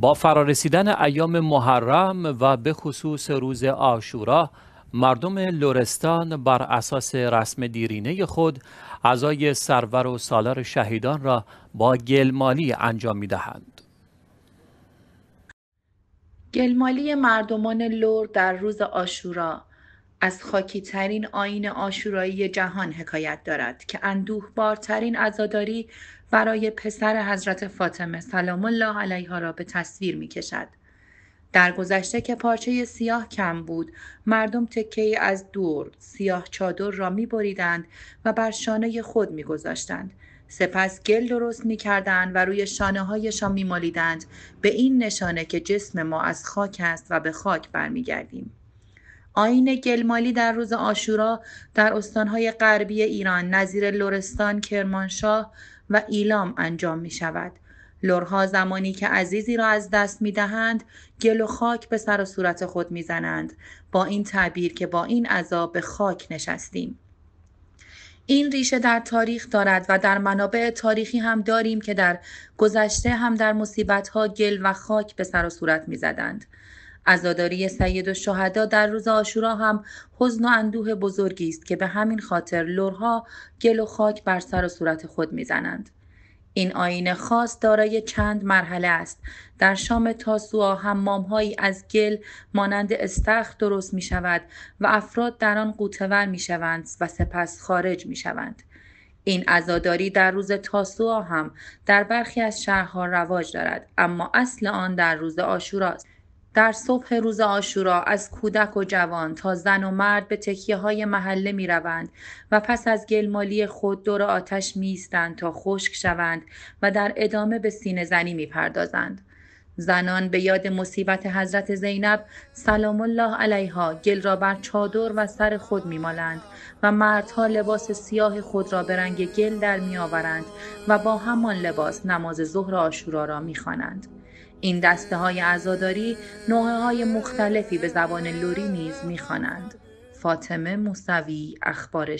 با فرارسیدن ایام محرم و به خصوص روز آشورا مردم لورستان بر اساس رسم دیرینه خود اعضای سرور و سالار شهیدان را با گلمالی انجام می دهند. گلمالی مردمان لور در روز آشورا از خاکی ترین آین آشورایی جهان حکایت دارد که اندوه بارترین ازاداری برای پسر حضرت فاطمه سلام الله علیها را به تصویر می کشد. در گذشته که پارچه سیاه کم بود مردم تکه از دور سیاه چادر را می بریدند و بر شانه خود می گذاشتند. سپس گل درست می کردند و روی شانه هایشان می مالیدند به این نشانه که جسم ما از خاک است و به خاک برمیگردیم. آین گلمالی در روز آشورا در استانهای غربی ایران نظیر لورستان، کرمانشاه و ایلام انجام می شود. لرها زمانی که عزیزی را از دست می دهند گل و خاک به سر و صورت خود می زنند. با این تعبیر که با این عذاب به خاک نشستیم. این ریشه در تاریخ دارد و در منابع تاریخی هم داریم که در گذشته هم در مصیبتها گل و خاک به سر و صورت می زدند. عزاداری سید و شهدا در روز آشورا هم حزن و اندوه بزرگی است که به همین خاطر لورها گل و خاک بر سر و صورت خود میزنند این آین خاص دارای چند مرحله است در شام تاسوعا حمامهایی از گل مانند استخ درست می شود و افراد در آن قوتور می شوند و سپس خارج می شوند. این عزاداری در روز تاسوعا هم در برخی از شهرها رواج دارد اما اصل آن در روز آشوراست در صبح روز آشورا از کودک و جوان تا زن و مرد به تکیه های محله می روند و پس از گلمالی خود دور آتش می تا خشک شوند و در ادامه به سینه زنی می پردازند. زنان به یاد مصیبت حضرت زینب سلام الله علیها گل را بر چادر و سر خود میمالند و مردها لباس سیاه خود را به رنگ گل در میآورند و با همان لباس نماز ظهر آشورا را میخوانند این دسته های عزاداری نوعه های مختلفی به زبان لوری نیز میخوانند فاطمه موسوی اخبار